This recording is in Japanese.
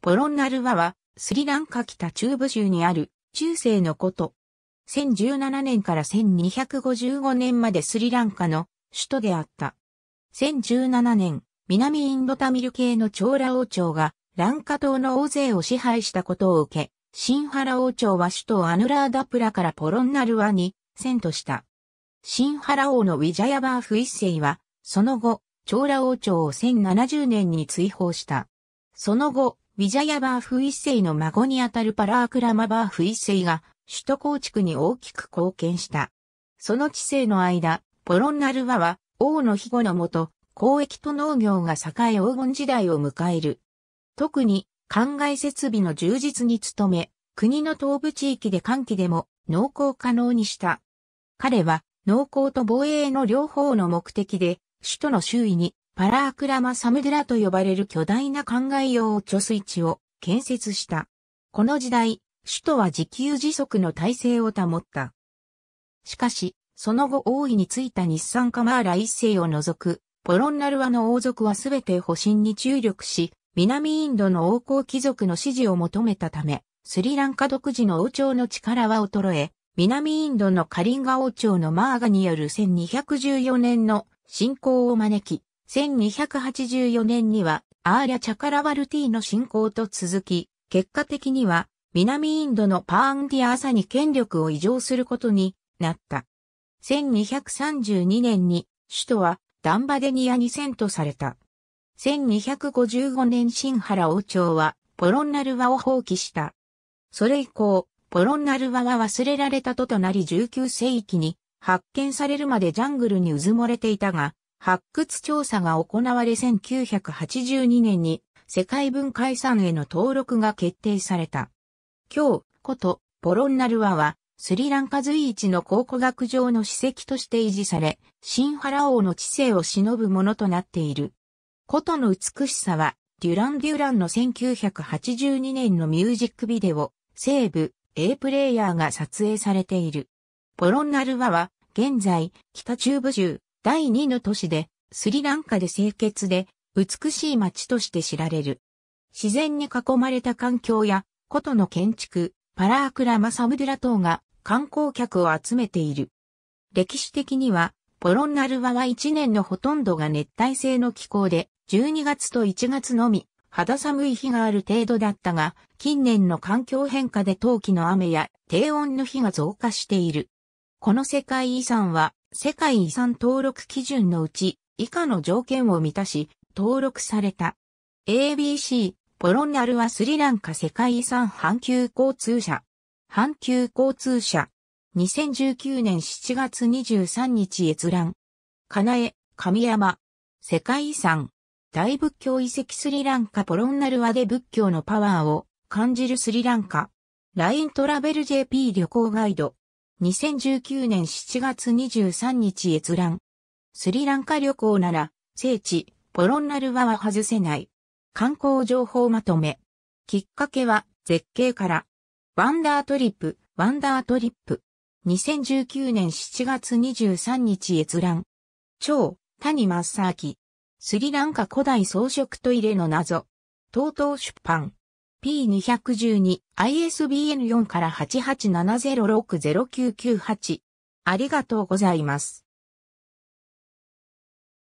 ポロンナルワは、スリランカ北中部州にある、中世のこと。1017年から1255年までスリランカの首都であった。1017年、南インドタミル系のチョーラ王朝が、ランカ島の大勢を支配したことを受け、シンハラ王朝は首都アヌラーダプラからポロンナルワに遷都した。シンハラ王のウィジャヤバーフ一世は、その後、チョーラ王朝を1070年に追放した。その後、ウィジャヤバーフ一世の孫にあたるパラークラマバーフ一世が首都構築に大きく貢献した。その治世の間、ポロンナルワは王の庇護のもと、交易と農業が栄え黄金時代を迎える。特に、灌漑設備の充実に努め、国の東部地域で寒気でも農耕可能にした。彼は、農耕と防衛の両方の目的で、首都の周囲にパラークラマサムデラと呼ばれる巨大な灌漑用貯水池を建設した。この時代、首都は自給自足の体制を保った。しかし、その後王位についた日産カマーラ一世を除く、ポロンナルワの王族はすべて保身に注力し、南インドの王侯貴族の支持を求めたため、スリランカ独自の王朝の力は衰え、南インドのカリンガ王朝のマーガによる1214年の侵攻を招き、1284年にはアーリャ・チャカラワルティの侵攻と続き、結果的には南インドのパーンディア朝サに権力を移譲することになった。1232年に首都はダンバデニアに遷都された。1255年新原王朝はポロンナルワを放棄した。それ以降、ポロンナルワは忘れられたととなり19世紀に発見されるまでジャングルに渦漏もれていたが、発掘調査が行われ1982年に世界文化遺産への登録が決定された。今日、ことポロンナルワはスリランカ随一の考古学上の史跡として維持され、新原王の知性を忍ぶものとなっている。ことの美しさは、デュラン・デュランの1982年のミュージックビデオ、西部、A プレイヤーが撮影されている。ポロンナルワは、現在、北中部州、第2の都市で、スリランカで清潔で、美しい街として知られる。自然に囲まれた環境や、古都の建築、パラークラマサムデラ等が観光客を集めている。歴史的には、ポロンナルワは1年のほとんどが熱帯性の気候で、12月と1月のみ、肌寒い日がある程度だったが、近年の環境変化で冬季の雨や低温の日が増加している。この世界遺産は世界遺産登録基準のうち以下の条件を満たし登録された。ABC、ポロンナルはスリランカ世界遺産阪急交通社。阪急交通社。2019年7月23日閲覧。かなえ、神山。世界遺産。大仏教遺跡スリランカポロンナルワで仏教のパワーを感じるスリランカ。LINE トラベル JP 旅行ガイド。2019年7月23日閲覧。スリランカ旅行なら、聖地、ポロンナルワは外せない。観光情報まとめ。きっかけは、絶景から。ワンダートリップ、ワンダートリップ。2019年7月23日閲覧。超、谷ーキスリランカ古代装飾トイレの謎。とうとう出版。P212、ISBN4 から887060998。ありがとうございます。